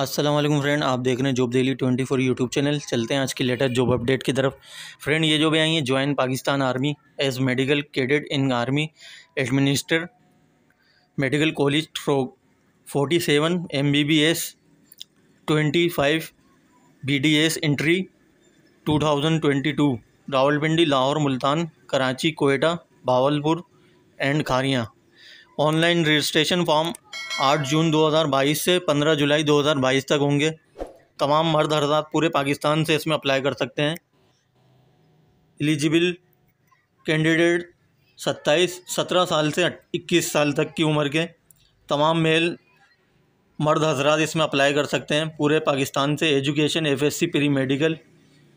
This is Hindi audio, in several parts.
असलम फ्रेंड आप देख रहे हैं job daily twenty four YouTube channel चलते हैं आज की लेटेस्ट जॉब अपडेट की तरफ फ्रेंड ये भी आई है join Pakistan army as medical cadet in army administer medical college forty seven M B B S twenty five B D S entry two thousand twenty two Rawalpindi Lahore Multan Karachi Quetta Bahawalpur and Kharian online registration form 8 June 2022 से 15 जुलाई 2022 तक होंगे तमाम मर्द हजरात पूरे पाकिस्तान से इसमें अप्लाई कर सकते हैं एलिजिबल कैंडिडेट 27 17 साल से 21 साल तक की उम्र के तमाम मेल मर्द हजरात इसमें अप्लाई कर सकते हैं पूरे पाकिस्तान से education FSc pre medical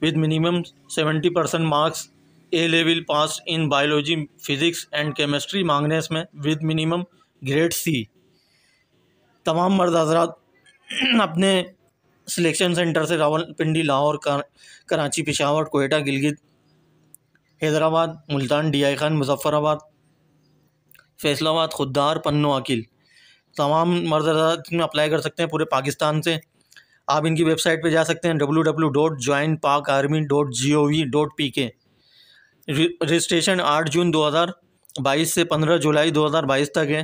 with minimum 70 percent marks A level pass in biology physics and chemistry मांगने इसमें विद मिनिमम ग्रेड सी तमाम मर्द हजरात अपने सिलेक्शन सेंटर से रावलपिंडी लाहौर कर, कराची पिशावर कोयटा गिलगित हैदराबाद मुल्तान डी आई खान मुजफ़राबाद फैसलाबाद खुददार पन्नो अकील तमाम मर्द हजरात में अप्लाई कर सकते हैं पूरे पाकिस्तान से आप इनकी वेबसाइट पे जा सकते हैं W W dot join Pak army dot G O V dot P K registration आठ जून दो हज़ार बाईस से पंद्रह जुलाई दो हज़ार बाईस तक है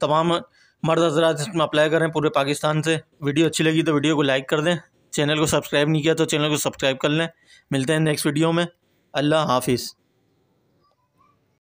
तमाम मर्द हजरात इसमें अप्लाई करें पूरे पाकिस्तान से वीडियो अच्छी लगी तो वीडियो को लाइक कर दें चैनल को सब्सक्राइब नहीं किया तो चैनल को सब्सक्राइब कर लें मिलते हैं नेक्स्ट वीडियो में अल्लाह हाफिज़